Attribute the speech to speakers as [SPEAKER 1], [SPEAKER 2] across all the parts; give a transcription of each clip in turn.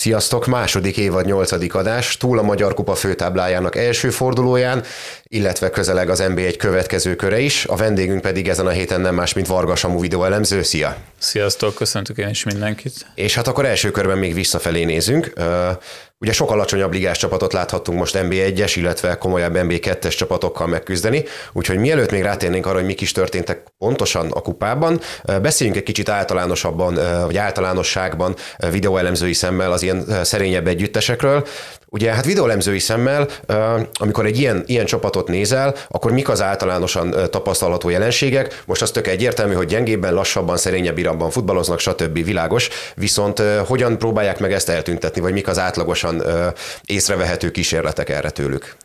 [SPEAKER 1] Sziasztok! Második évad nyolcadik adás, túl a Magyar Kupa főtáblájának első fordulóján, illetve közeleg az NB1 következő köre is. A vendégünk pedig ezen a héten nem más, mint Vargas Amu videóelemző. Szia!
[SPEAKER 2] Sziasztok! Köszöntök én is mindenkit! És hát akkor első körben
[SPEAKER 1] még visszafelé nézünk. Ugye sok alacsonyabb ligás csapatot láthattunk most NB1-es, illetve komolyabb NB2-es csapatokkal megküzdeni, úgyhogy mielőtt még rátérnénk arra, hogy mik is történtek pontosan a kupában, beszéljünk egy kicsit általánosabban, vagy általánosságban videóelemzői szemmel az ilyen szerényebb együttesekről. Ugye hát videólemzői szemmel, amikor egy ilyen, ilyen csapatot nézel, akkor mik az általánosan tapasztalható jelenségek? Most az tök egyértelmű, hogy gyengébben, lassabban, szerényebb irabban futballoznak, stb. világos, viszont hogyan próbálják meg ezt eltüntetni, vagy mik az átlagosan észrevehető kísérletek erre tőlük?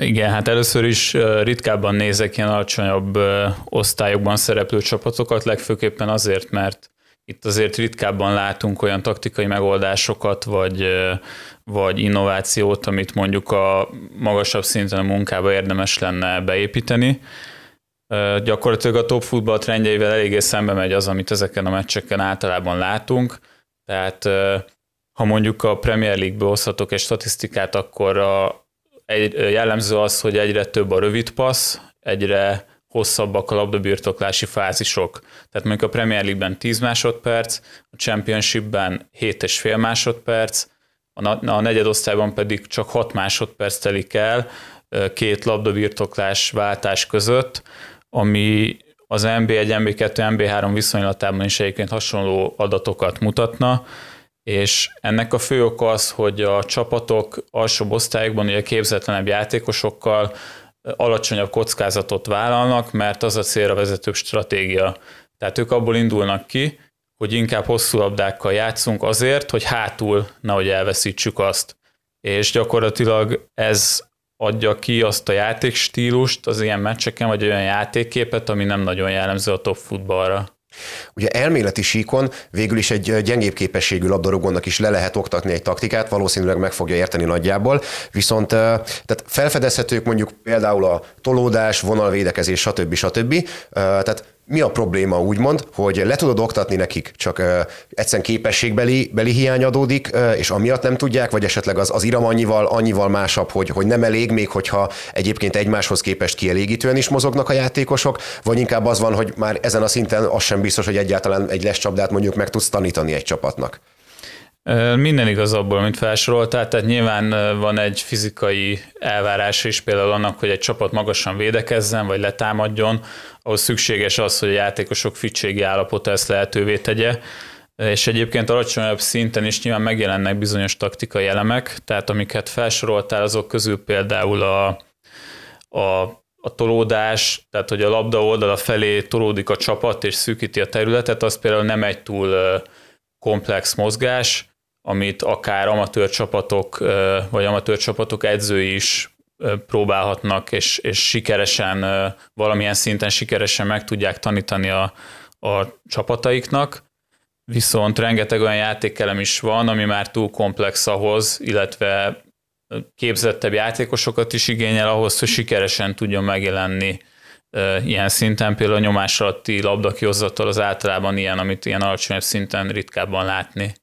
[SPEAKER 2] Igen, hát először is ritkábban nézek ilyen alacsonyabb osztályokban szereplő csapatokat, legfőképpen azért, mert itt azért ritkábban látunk olyan taktikai megoldásokat, vagy, vagy innovációt, amit mondjuk a magasabb szinten a munkába érdemes lenne beépíteni. Gyakorlatilag a top futball trendjeivel eléggé szembe megy az, amit ezeken a meccseken általában látunk. Tehát ha mondjuk a Premier League-ből hozhatok egy statisztikát, akkor a, egy, jellemző az, hogy egyre több a rövid passz, egyre hosszabbak a labdabirtoklási fázisok. Tehát mondjuk a Premier League-ben 10 másodperc, a Championship-ben 7,5 másodperc, a, a negyedosztályban pedig csak 6 másodperc telik el két labdabirtoklás váltás között, ami az MB1, MB2, MB3 viszonylatában is egyébként hasonló adatokat mutatna, és ennek a fő oka az, hogy a csapatok alsóbb osztályokban ugye képzetlenebb játékosokkal alacsonyabb kockázatot vállalnak, mert az a célra vezető stratégia. Tehát ők abból indulnak ki, hogy inkább hosszú labdákkal játszunk azért, hogy hátul nehogy elveszítsük azt. És gyakorlatilag ez adja ki azt a játékstílust az ilyen meccseken, vagy olyan játékképet, ami nem nagyon jellemző a top futballra.
[SPEAKER 1] Ugye elméleti síkon végül is egy gyengébb képességű labdarúgónak is le lehet oktatni egy taktikát, valószínűleg meg fogja érteni nagyjából, viszont tehát felfedezhetők mondjuk például a tolódás, vonalvédekezés, stb. stb. Tehát mi a probléma, úgymond, hogy le tudod oktatni nekik, csak uh, egyszerűen képességbeli beli hiány adódik, uh, és amiatt nem tudják, vagy esetleg az, az iram annyival, annyival másabb, hogy, hogy nem elég, még hogyha egyébként egymáshoz képest kielégítően is mozognak a játékosok, vagy inkább az van, hogy már ezen a szinten az sem biztos, hogy egyáltalán egy lesz csapdát, mondjuk meg tudsz tanítani egy csapatnak.
[SPEAKER 2] Minden igaz abból, amit felsoroltál, tehát nyilván van egy fizikai elvárás is például annak, hogy egy csapat magasan védekezzen, vagy letámadjon, ahhoz szükséges az, hogy a játékosok fitségi állapota ezt lehetővé tegye, és egyébként alacsonyabb szinten is nyilván megjelennek bizonyos taktikai elemek, tehát amiket felsoroltál, azok közül például a, a a tolódás, tehát hogy a labda oldala felé tolódik a csapat és szűkíti a területet, az például nem egy túl komplex mozgás, amit akár amatőr csapatok, vagy amatőr csapatok edzői is próbálhatnak, és, és sikeresen, valamilyen szinten sikeresen meg tudják tanítani a, a csapataiknak. Viszont rengeteg olyan játékelem is van, ami már túl komplex ahhoz, illetve képzettebb játékosokat is igényel ahhoz, hogy sikeresen tudjon megjelenni ilyen szinten. Például a nyomás alatti labdakihozattal az általában ilyen, amit ilyen alacsonyabb szinten ritkábban látni.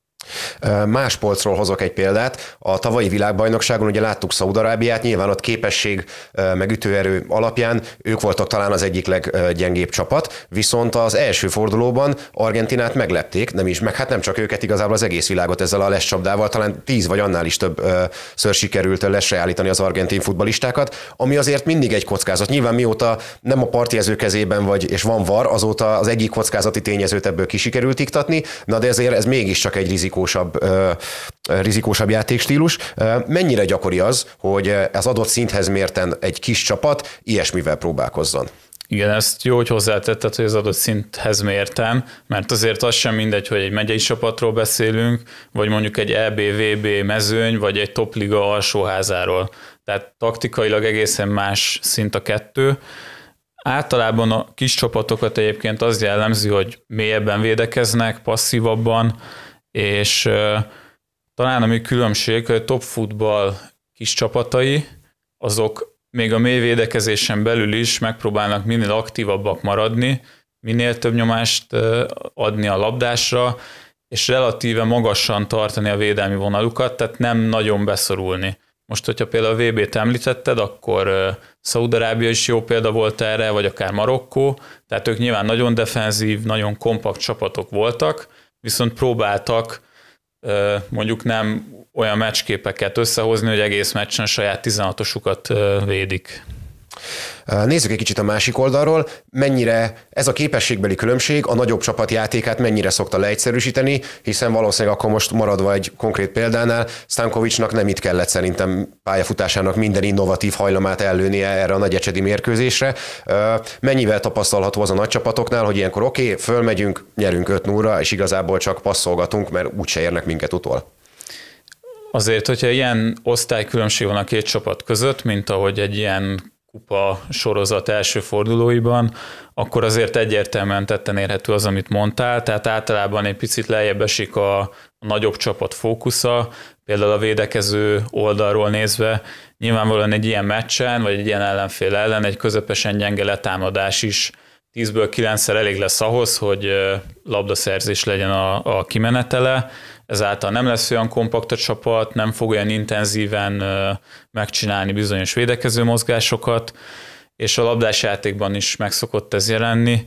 [SPEAKER 1] Más polcról hozok egy példát. A tavalyi világbajnokságon ugye láttuk Szaudarábiát, nyilván ott képesség meg ütőerő alapján ők voltak talán az egyik leggyengébb csapat, viszont az első fordulóban Argentinát meglepték, nem is, meg hát nem csak őket, igazából az egész világot ezzel a lescsapdával, talán tíz vagy annál is több ször sikerült lesreállítani az argentin futbalistákat, ami azért mindig egy kockázat. Nyilván mióta nem a partjező kezében vagy, és van var, azóta az egyik kockázati tényezőt ebből kisikerült iktatni, na de ezért ez mégiscsak egy rizikó rizikósabb, rizikósabb játékstílus. Mennyire gyakori az, hogy az adott szinthez mérten egy kis csapat ilyesmivel próbálkozzon?
[SPEAKER 2] Igen, ezt jó, hogy hozzátetted, hogy az adott szinthez mértem, mert azért az sem mindegy, hogy egy megyei csapatról beszélünk, vagy mondjuk egy EBVB mezőny, vagy egy topliga alsóházáról. Tehát taktikailag egészen más szint a kettő. Általában a kis csapatokat egyébként az jellemzi, hogy mélyebben védekeznek, passzívabban, és talán ami különbség, hogy a top futball kis csapatai, azok még a mély védekezésen belül is megpróbálnak minél aktívabbak maradni, minél több nyomást adni a labdásra, és relatíve magasan tartani a védelmi vonalukat, tehát nem nagyon beszorulni. Most, hogyha például a VB-t említetted, akkor Szaudarábia is jó példa volt erre, vagy akár Marokkó, tehát ők nyilván nagyon defenzív, nagyon kompakt csapatok voltak, viszont próbáltak mondjuk nem olyan meccsképeket összehozni, hogy egész meccsen saját 16-osukat védik.
[SPEAKER 1] Nézzük egy kicsit a másik oldalról, mennyire ez a képességbeli különbség a nagyobb csapat játékát mennyire szokta leegyszerűsíteni, hiszen valószínűleg akkor most maradva egy konkrét példánál, Stankovicsnak nem itt kellett szerintem pályafutásának minden innovatív hajlamát ellőnie erre a nagy ecsedi mérkőzésre. Mennyivel tapasztalható az a nagy csapatoknál, hogy ilyenkor oké, okay, fölmegyünk, nyerünk 5 0 és igazából csak passzolgatunk, mert úgyse érnek minket utol.
[SPEAKER 2] Azért, hogyha ilyen osztálykülönbség van a két csapat között, mint ahogy egy ilyen kupa sorozat első fordulóiban, akkor azért egyértelműen tetten érhető az, amit mondtál, tehát általában egy picit lejjebb esik a, a nagyobb csapat fókusza, például a védekező oldalról nézve, nyilvánvalóan egy ilyen meccsen, vagy egy ilyen ellenfél ellen egy közepesen gyenge letámadás is 10-ből 9-szer elég lesz ahhoz, hogy labdaszerzés legyen a, a kimenetele, ezáltal nem lesz olyan kompakt a csapat, nem fog olyan intenzíven megcsinálni bizonyos védekező mozgásokat, és a labdás játékban is megszokott ez jelenni,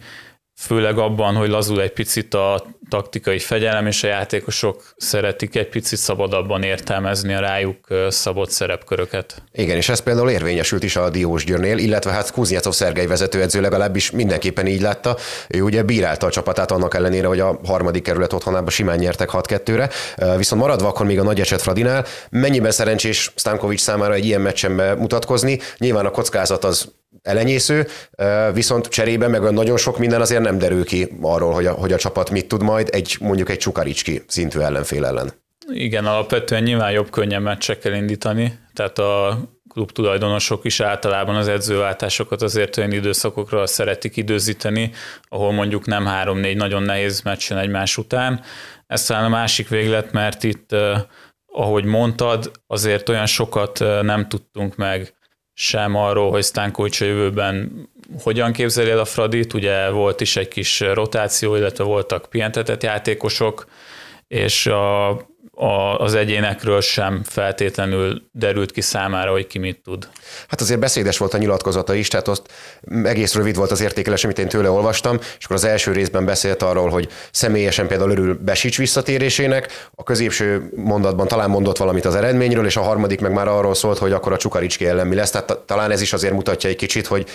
[SPEAKER 2] főleg abban, hogy lazul egy picit a taktikai fegyelem, és a játékosok szeretik egy picit szabadabban értelmezni a rájuk szabott szerepköröket. Igen, és ez például érvényesült
[SPEAKER 1] is a Diós Györnél, illetve hát Kuznyacov Szergei vezetőedző legalábbis mindenképpen így látta. Ő ugye bírálta a csapatát annak ellenére, hogy a harmadik kerület otthonában simán nyertek 6-2-re, viszont maradva akkor még a nagy eset Fradinál, mennyiben szerencsés Stankovics számára egy ilyen meccsen mutatkozni, nyilván a kockázat az elenyésző, viszont cserébe meg nagyon sok minden azért nem derül ki arról, hogy a, hogy a csapat mit tud majd egy mondjuk egy Csukaricski szintű ellenfél ellen.
[SPEAKER 2] Igen, alapvetően nyilván jobb könnyen meccsekkel indítani, tehát a klub tulajdonosok is általában az edzőváltásokat azért olyan időszakokra szeretik időzíteni, ahol mondjuk nem három-négy nagyon nehéz meccsen egymás után. Ez talán a másik véglet, mert itt, ahogy mondtad, azért olyan sokat nem tudtunk meg sem arról, hogy Stankovics a jövőben hogyan képzeli el a Fradit, ugye volt is egy kis rotáció, illetve voltak pihentetett játékosok, és a a, az egyénekről sem feltétlenül derült ki számára, hogy ki mit tud. Hát
[SPEAKER 1] azért beszédes volt a nyilatkozata is, tehát azt egész rövid volt az értékelés, amit én tőle olvastam, és akkor az első részben beszélt arról, hogy személyesen például örül Besics visszatérésének, a középső mondatban talán mondott valamit az eredményről, és a harmadik meg már arról szólt, hogy akkor a Csukaricski ellen mi lesz, tehát talán ez is azért mutatja egy kicsit, hogy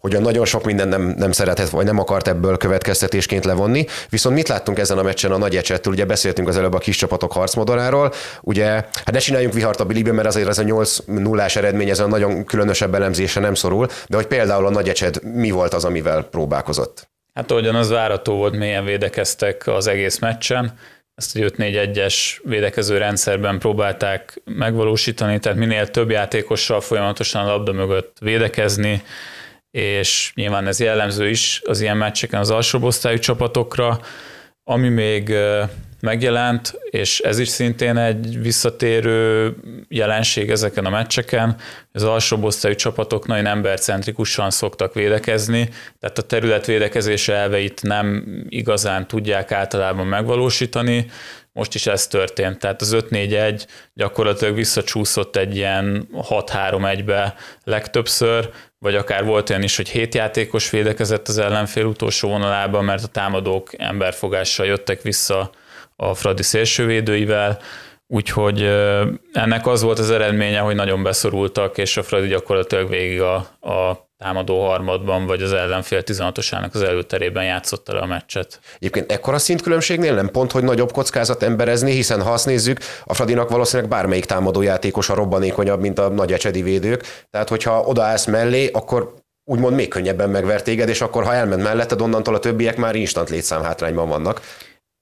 [SPEAKER 1] a nagyon sok minden nem, nem szeretett, vagy nem akart ebből következtetésként levonni. Viszont mit láttunk ezen a meccsen a nagy ecsettől? Ugye beszéltünk az előbb a kis csapatok harcmodoráról. Ugye, hát ne csináljunk vihart a Bilibe, mert azért ez a 8 0 eredmény ez a nagyon különösebb elemzése nem szorul, de hogy például a nagy ecsed mi volt az, amivel próbálkozott?
[SPEAKER 2] Hát ahogyan az várató volt, mélyen védekeztek az egész meccsen ezt egy 5-4-1-es védekező rendszerben próbálták megvalósítani, tehát minél több játékossal folyamatosan a labda mögött védekezni, és nyilván ez jellemző is az ilyen meccseken az alsóbb osztályú csapatokra, ami még megjelent, és ez is szintén egy visszatérő jelenség ezeken a meccseken, az alsóbb osztályú csapatok nagyon embercentrikusan szoktak védekezni, tehát a terület védekezése elveit nem igazán tudják általában megvalósítani, most is ez történt. Tehát az 5-4-1 gyakorlatilag visszacsúszott egy ilyen 6-3-1-be legtöbbször, vagy akár volt olyan is, hogy hét játékos védekezett az ellenfél utolsó vonalában, mert a támadók emberfogással jöttek vissza a Fradi szélsővédőivel, úgyhogy ennek az volt az eredménye, hogy nagyon beszorultak, és a Fradi gyakorlatilag végig a, a támadó harmadban, vagy az ellenfél 16-osának az előterében játszotta le a meccset. Egyébként
[SPEAKER 1] ekkora szintkülönbségnél nem pont, hogy nagyobb kockázat emberezni, hiszen ha azt nézzük, a Fradinak valószínűleg bármelyik támadó játékosa robbanékonyabb, mint a nagy ecsedi védők. Tehát, hogyha odaállsz mellé, akkor úgymond még könnyebben megver téged, és akkor ha elment melletted, onnantól a többiek
[SPEAKER 2] már instant létszám hátrányban vannak.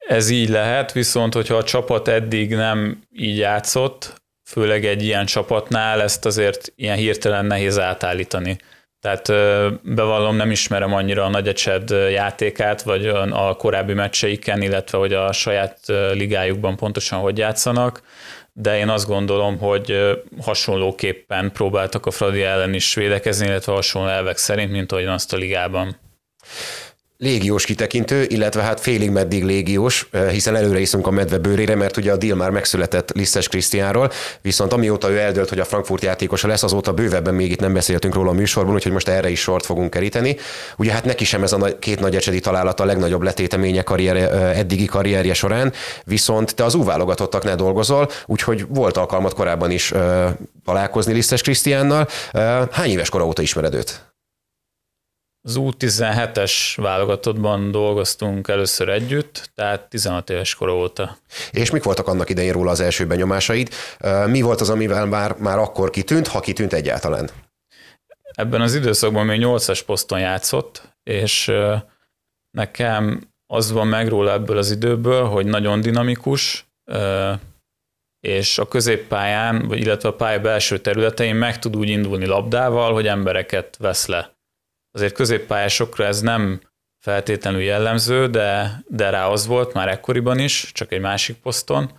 [SPEAKER 2] Ez így lehet, viszont hogyha a csapat eddig nem így játszott, főleg egy ilyen csapatnál ezt azért ilyen hirtelen nehéz átállítani. Tehát bevallom, nem ismerem annyira a Nagy Ecsed játékát, vagy a korábbi meccseiken, illetve hogy a saját ligájukban pontosan hogy játszanak, de én azt gondolom, hogy hasonlóképpen próbáltak a Fradi ellen is védekezni, illetve hasonló elvek szerint, mint ahogyan azt a ligában légiós
[SPEAKER 1] kitekintő, illetve hát félig meddig légiós, eh, hiszen előre iszunk a medve bőrére, mert ugye a deal már megszületett Lisztes Krisztiánról, viszont amióta ő eldölt, hogy a Frankfurt játékosa lesz, azóta bővebben még itt nem beszéltünk róla a műsorban, úgyhogy most erre is sort fogunk keríteni. Ugye hát neki sem ez a két nagy ecsedi találata a legnagyobb letéteménye karrier, eh, eddigi karrierje során, viszont te az ne dolgozol, úgyhogy volt alkalmat korábban is eh, találkozni Lisztes Krisztiánnal. Hány éves kora óta ismered őt?
[SPEAKER 2] Az U17-es válogatottban dolgoztunk először együtt, tehát 16 éves kor óta.
[SPEAKER 1] És mik voltak annak idején róla az első benyomásaid? Mi volt az, amivel már, már akkor kitűnt, ha kitűnt egyáltalán?
[SPEAKER 2] Ebben az időszakban még 8-as poszton játszott, és nekem az van meg róla ebből az időből, hogy nagyon dinamikus, és a középpályán, vagy illetve a pálya belső területein meg tud úgy indulni labdával, hogy embereket vesz le azért középpályásokra ez nem feltétlenül jellemző, de, de rá az volt már ekkoriban is, csak egy másik poszton,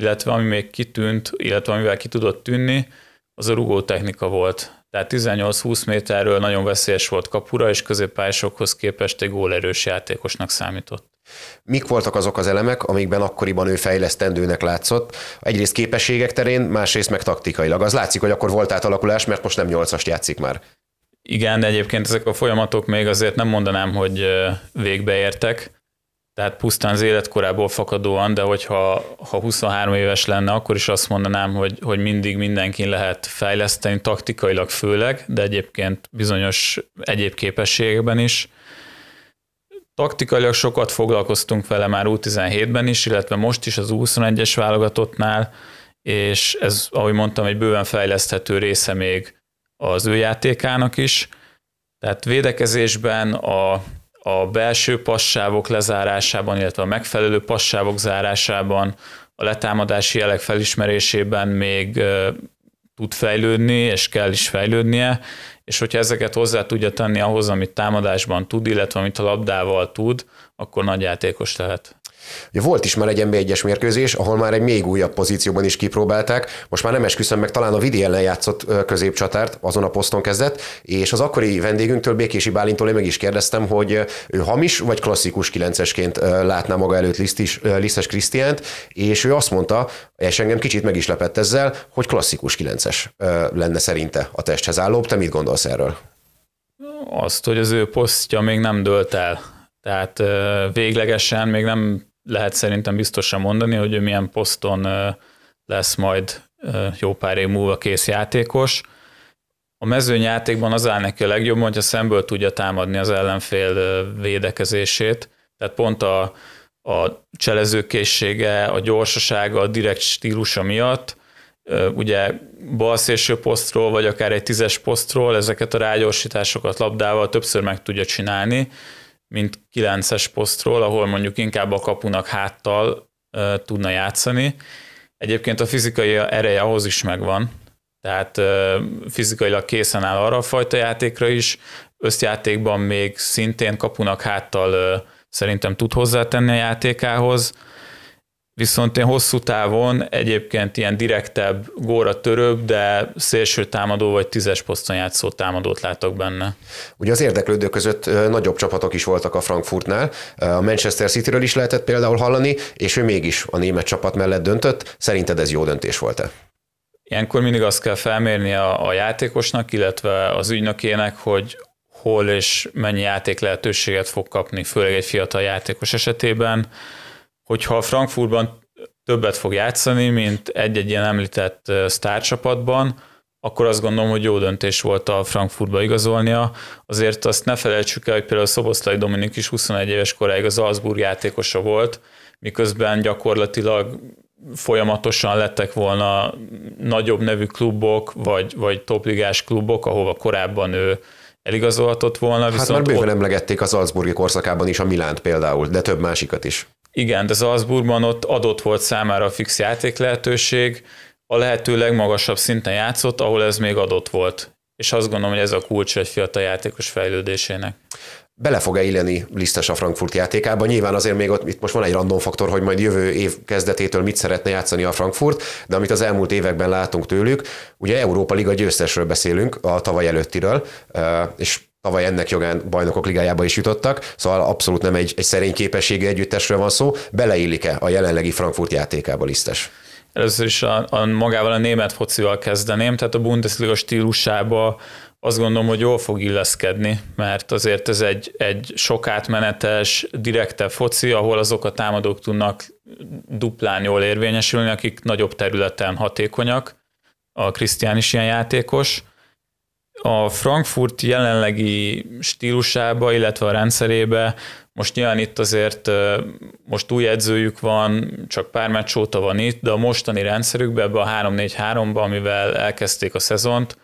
[SPEAKER 2] illetve ami még kitűnt, illetve amivel ki tudott tűnni, az a rugó technika volt. Tehát 18-20 méterről nagyon veszélyes volt kapura, és középpályásokhoz képest egy gólerős játékosnak számított.
[SPEAKER 1] Mik voltak azok az elemek, amikben akkoriban ő fejlesztendőnek látszott? Egyrészt képességek terén, másrészt meg taktikailag. Az látszik, hogy akkor volt átalakulás, mert most nem 8-ast játszik már.
[SPEAKER 2] Igen, de egyébként ezek a folyamatok még azért nem mondanám, hogy végbeértek, tehát pusztán az életkorából fakadóan, de hogyha ha 23 éves lenne, akkor is azt mondanám, hogy, hogy mindig mindenkin lehet fejleszteni, taktikailag főleg, de egyébként bizonyos egyéb képességekben is. Taktikailag sokat foglalkoztunk vele már U17-ben is, illetve most is az U21-es válogatottnál, és ez, ahogy mondtam, egy bőven fejleszthető része még az ő játékának is. Tehát védekezésben a a belső passávok lezárásában, illetve a megfelelő passávok zárásában, a letámadási jelek felismerésében még tud fejlődni, és kell is fejlődnie, és hogyha ezeket hozzá tudja tenni ahhoz, amit támadásban tud, illetve amit a labdával tud, akkor nagy játékos lehet.
[SPEAKER 1] Ugye volt is már egy nb 1 mérkőzés, ahol már egy még újabb pozícióban is kipróbálták. Most már nem esküszöm meg, talán a Vidi ellen játszott középcsatárt, azon a poszton kezdett, és az akkori vendégünktől, Békési Bálintól én meg is kérdeztem, hogy ő hamis vagy klasszikus kilencesként látná maga előtt Lisztis, Lisztes Krisztiánt, és ő azt mondta, és engem kicsit meg is lepett ezzel, hogy klasszikus kilences lenne szerinte a testhez álló. Te mit gondolsz erről?
[SPEAKER 2] Azt, hogy az ő posztja még nem dölt el. Tehát véglegesen még nem lehet szerintem biztosan mondani, hogy ő milyen poszton lesz majd jó pár év múlva kész játékos. A mezőny játékban az áll neki a legjobban, hogyha szemből tudja támadni az ellenfél védekezését, tehát pont a, a cselezőkészsége, a gyorsasága, a direkt stílusa miatt, ugye bal szélső posztról, vagy akár egy tízes posztról ezeket a rágyorsításokat labdával többször meg tudja csinálni, mint 9-es posztról, ahol mondjuk inkább a kapunak háttal ö, tudna játszani. Egyébként a fizikai ereje ahhoz is megvan, tehát ö, fizikailag készen áll arra a fajta játékra is, összjátékban még szintén kapunak háttal ö, szerintem tud hozzátenni a játékához, Viszont én hosszú távon egyébként ilyen direktebb, góra törőbb, de szélső támadó vagy tízes poszton játszó támadót látok benne.
[SPEAKER 1] Ugye az érdeklődők között nagyobb csapatok is voltak a Frankfurtnál. A Manchester Cityről is lehetett például hallani, és ő mégis a német csapat mellett döntött. Szerinted ez jó döntés volt-e?
[SPEAKER 2] Ilyenkor mindig azt kell felmérni a, a játékosnak, illetve az ügynökének, hogy hol és mennyi játék lehetőséget fog kapni, főleg egy fiatal játékos esetében hogyha a Frankfurtban többet fog játszani, mint egy-egy ilyen említett sztárcsapatban, akkor azt gondolom, hogy jó döntés volt a Frankfurtba igazolnia. Azért azt ne felejtsük el, hogy például Szoboszlai Dominik is 21 éves koráig az Alzburg játékosa volt, miközben gyakorlatilag folyamatosan lettek volna nagyobb nevű klubok, vagy, vagy topligás klubok, ahova korábban ő eligazolhatott volna. Hát viszont már bőven ott...
[SPEAKER 1] emlegették az Alzburgi korszakában is a Milánt például, de több másikat is.
[SPEAKER 2] Igen, de Salzburgban ott adott volt számára a fix játék lehetőség, a lehető legmagasabb szinten játszott, ahol ez még adott volt. És azt gondolom, hogy ez a kulcs egy fiatal játékos fejlődésének
[SPEAKER 1] bele fog-e illeni Lisztes a Frankfurt játékába. Nyilván azért még ott itt most van egy random faktor, hogy majd jövő év kezdetétől mit szeretne játszani a Frankfurt, de amit az elmúlt években látunk tőlük, ugye Európa Liga győztesről beszélünk, a tavaly előttiről, és tavaly ennek jogán bajnokok ligájába is jutottak, szóval abszolút nem egy, egy szerény képességű együttesről van szó. Beleillik-e a jelenlegi Frankfurt játékába listes?
[SPEAKER 2] Először is a, a magával a német focival kezdeném, tehát a Bundesliga stílusába azt gondolom, hogy jól fog illeszkedni, mert azért ez egy, egy sok átmenetes, direkte foci, ahol azok a támadók tudnak duplán jól érvényesülni, akik nagyobb területen hatékonyak. A Krisztián is ilyen játékos a Frankfurt jelenlegi stílusába, illetve a rendszerébe most nyilván itt azért most új edzőjük van, csak pár meccs óta van itt, de a mostani rendszerükben, ebbe a 3-4-3-ba, amivel elkezdték a szezont,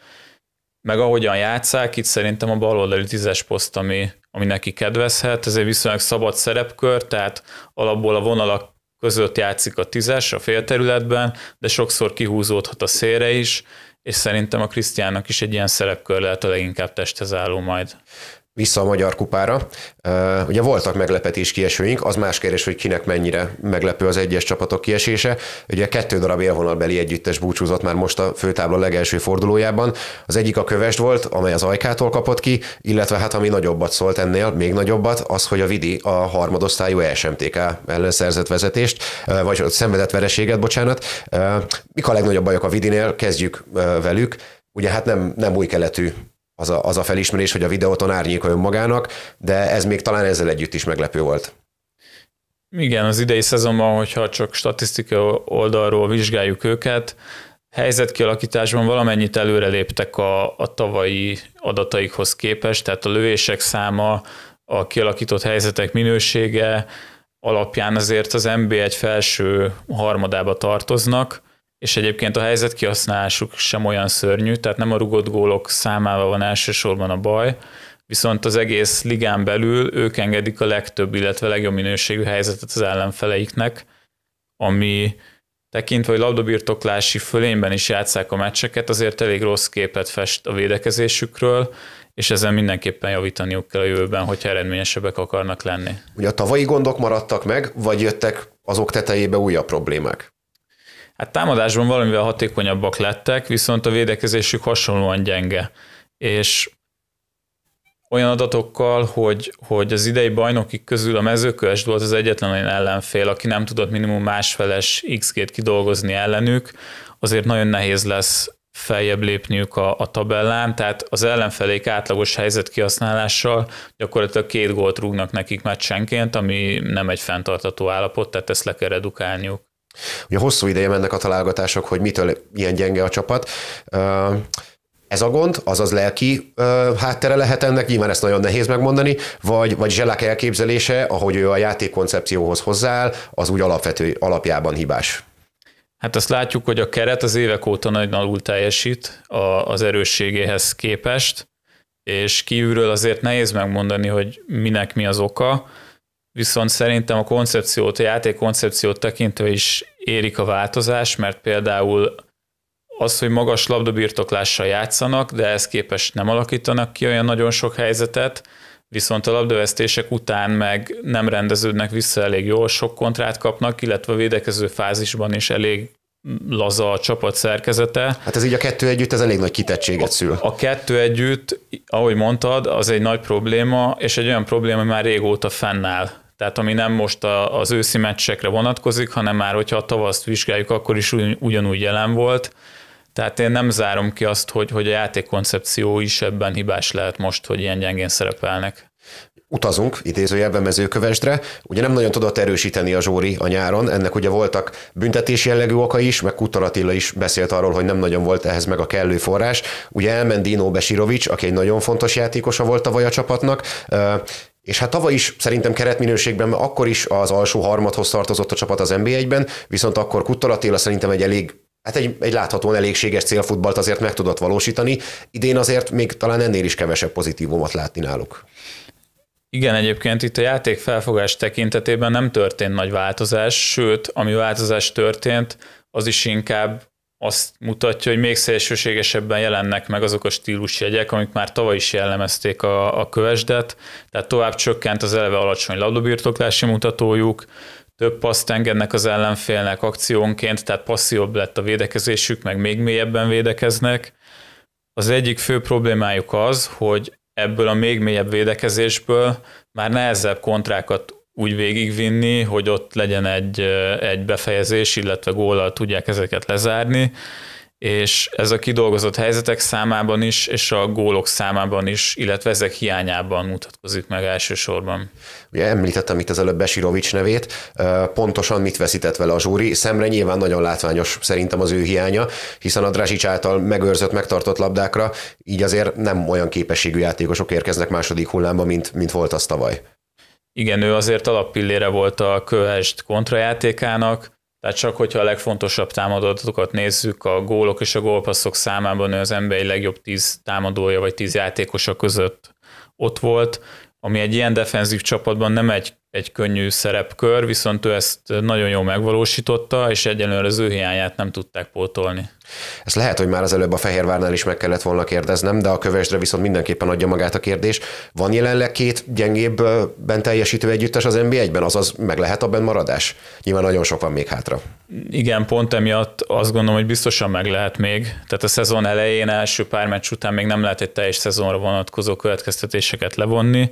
[SPEAKER 2] meg ahogyan játszák, itt szerintem a baloldali tízes poszt, ami, ami neki kedvezhet, ez egy viszonylag szabad szerepkör, tehát alapból a vonalak között játszik a tízes a félterületben, de sokszor kihúzódhat a szélre is, és szerintem a Krisztiánnak is egy ilyen szerepkör lehet a leginkább testhez álló majd vissza a Magyar Kupára. Ugye voltak meglepetés
[SPEAKER 1] kiesőink, az más kérdés, hogy kinek mennyire meglepő az egyes csapatok kiesése. Ugye kettő darab élvonalbeli együttes búcsúzott már most a főtábla legelső fordulójában. Az egyik a kövest volt, amely az Ajkától kapott ki, illetve hát ami nagyobbat szólt ennél, még nagyobbat, az, hogy a Vidi a harmadosztályú e SMTK ellen szerzett vezetést, vagy szenvedett vereséget, bocsánat. Mik a legnagyobb bajok a Vidinél? Kezdjük velük. Ugye hát nem, nem új keletű az a, az a felismerés, hogy a videóton árnyékoljon magának, de ez még talán ezzel együtt is meglepő volt.
[SPEAKER 2] Igen, az idei szezonban, hogyha csak statisztikai oldalról vizsgáljuk őket, helyzetkialakításban valamennyit előreléptek a, a tavalyi adataikhoz képest, tehát a lövések száma, a kialakított helyzetek minősége alapján azért az MB egy felső harmadába tartoznak, és egyébként a helyzet kihasználásuk sem olyan szörnyű, tehát nem a rugott gólok számával van elsősorban a baj, viszont az egész ligán belül ők engedik a legtöbb, illetve legjobb minőségű helyzetet az ellenfeleiknek, ami tekintve, hogy labdabirtoklási fölényben is játszák a meccseket, azért elég rossz képet fest a védekezésükről, és ezzel mindenképpen javítaniuk kell a jövőben, hogyha eredményesebbek akarnak lenni. Ugye a
[SPEAKER 1] tavalyi gondok maradtak meg, vagy jöttek azok tetejébe újabb problémák?
[SPEAKER 2] Hát támadásban valamivel hatékonyabbak lettek, viszont a védekezésük hasonlóan gyenge. És olyan adatokkal, hogy, hogy az idei bajnokik közül a mezőköves volt az egyetlen olyan ellenfél, aki nem tudott minimum másfeles XG-t kidolgozni ellenük, azért nagyon nehéz lesz feljebb lépniük a, a tabellán, tehát az ellenfelék átlagos helyzet kihasználással gyakorlatilag két gólt rúgnak nekik meccsenként, ami nem egy fenntartató állapot, tehát ezt le kell redukálniuk.
[SPEAKER 1] Ugye hosszú ideje mennek a találgatások, hogy mitől ilyen gyenge a csapat. Ez a gond, azaz lelki háttere lehet ennek, nyilván ezt nagyon nehéz megmondani, vagy, vagy Zselák elképzelése, ahogy ő a játékkoncepcióhoz hozzááll, az úgy alapvető alapjában hibás.
[SPEAKER 2] Hát azt látjuk, hogy a keret az évek óta nagyon alul teljesít a, az erősségéhez képest, és kívülről azért nehéz megmondani, hogy minek mi az oka viszont szerintem a koncepciót, a játék koncepciót tekintve is érik a változás, mert például az, hogy magas labdabirtoklással játszanak, de ezt képest nem alakítanak ki olyan nagyon sok helyzetet, viszont a labdavesztések után meg nem rendeződnek vissza elég jól, sok kontrát kapnak, illetve a védekező fázisban is elég laza a csapat szerkezete.
[SPEAKER 1] Hát ez így a kettő együtt, ez elég nagy kitettséget szül. A,
[SPEAKER 2] a kettő együtt, ahogy mondtad, az egy nagy probléma, és egy olyan probléma, ami már régóta fennáll tehát ami nem most a, az őszi meccsekre vonatkozik, hanem már hogyha a tavaszt vizsgáljuk, akkor is ugyanúgy jelen volt. Tehát én nem zárom ki azt, hogy, hogy a játékkoncepció is ebben hibás lehet most, hogy ilyen gyengén szerepelnek
[SPEAKER 1] utazunk, idézőjelben mezőkövesdre, ugye nem nagyon tudott erősíteni a Zsóri a nyáron, ennek ugye voltak büntetés jellegű oka is, meg Kutor Attila is beszélt arról, hogy nem nagyon volt ehhez meg a kellő forrás. Ugye elment Dino Besirovics, aki egy nagyon fontos játékosa volt a a csapatnak, és hát tavaly is szerintem keretminőségben akkor is az alsó harmadhoz tartozott a csapat az NB1-ben, viszont akkor Kuttalatéla szerintem egy elég Hát egy, egy láthatóan elégséges célfutballt azért meg tudott valósítani. Idén azért még talán ennél is kevesebb pozitívumot látni náluk.
[SPEAKER 2] Igen, egyébként itt a játék felfogás tekintetében nem történt nagy változás, sőt, ami változás történt, az is inkább azt mutatja, hogy még szélsőségesebben jelennek meg azok a stílusjegyek, amik már tavaly is jellemezték a, a kövesdet, tehát tovább csökkent az eleve alacsony labdobirtoklási mutatójuk, több paszt engednek az ellenfélnek akciónként, tehát passzívabb lett a védekezésük, meg még mélyebben védekeznek. Az egyik fő problémájuk az, hogy ebből a még mélyebb védekezésből már nehezebb kontrákat úgy végigvinni, hogy ott legyen egy, egy befejezés, illetve góllal tudják ezeket lezárni, és ez a kidolgozott helyzetek számában is, és a gólok számában is, illetve ezek hiányában mutatkozik meg elsősorban.
[SPEAKER 1] Ugye említettem itt az előbb Besirovics nevét, pontosan mit veszített vele a zsúri, szemre nyilván nagyon látványos szerintem az ő hiánya, hiszen a Drazsics által megőrzött, megtartott labdákra, így azért nem olyan képességű játékosok érkeznek második hullámba, mint, mint volt az tavaly
[SPEAKER 2] igen, ő azért alappillére volt a kövest kontrajátékának, tehát csak hogyha a legfontosabb támadatokat nézzük, a gólok és a gólpasszok számában ő az NBA legjobb tíz támadója vagy tíz játékosa között ott volt, ami egy ilyen defenzív csapatban nem egy egy könnyű szerepkör, viszont ő ezt nagyon jól megvalósította, és egyelőre az ő hiányát nem tudták pótolni.
[SPEAKER 1] Ezt lehet, hogy már az előbb a Fehérvárnál is meg kellett volna kérdeznem, de a kövesdre viszont mindenképpen adja magát a kérdés. Van jelenleg két gyengébben teljesítő együttes az nba ben azaz meg lehet a maradás? Nyilván nagyon sok van még hátra.
[SPEAKER 2] Igen, pont emiatt azt gondolom, hogy biztosan meg lehet még. Tehát a szezon elején, első pár meccs után még nem lehet egy teljes szezonra vonatkozó következtetéseket levonni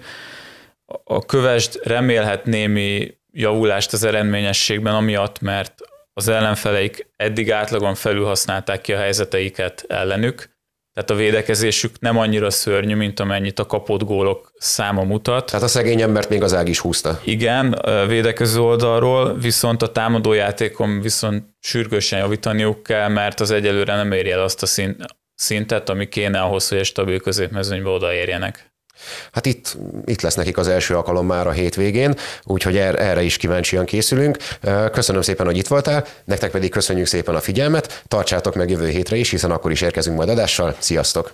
[SPEAKER 2] a kövest remélhet némi javulást az eredményességben, amiatt, mert az ellenfeleik eddig átlagon felül használták ki a helyzeteiket ellenük, tehát a védekezésük nem annyira szörnyű, mint amennyit a kapott gólok száma mutat. Tehát a szegény embert még az ág is húzta. Igen, védekező oldalról, viszont a támadójátékon viszont sürgősen javítaniuk kell, mert az egyelőre nem éri el azt a szintet, ami kéne ahhoz, hogy a stabil középmezőnybe odaérjenek.
[SPEAKER 1] Hát itt, itt lesz nekik az első alkalom már a hétvégén, úgyhogy er, erre is kíváncsian készülünk. Köszönöm szépen, hogy itt voltál, nektek pedig köszönjük szépen a figyelmet, tartsátok meg jövő hétre is, hiszen akkor is érkezünk majd adással. Sziasztok!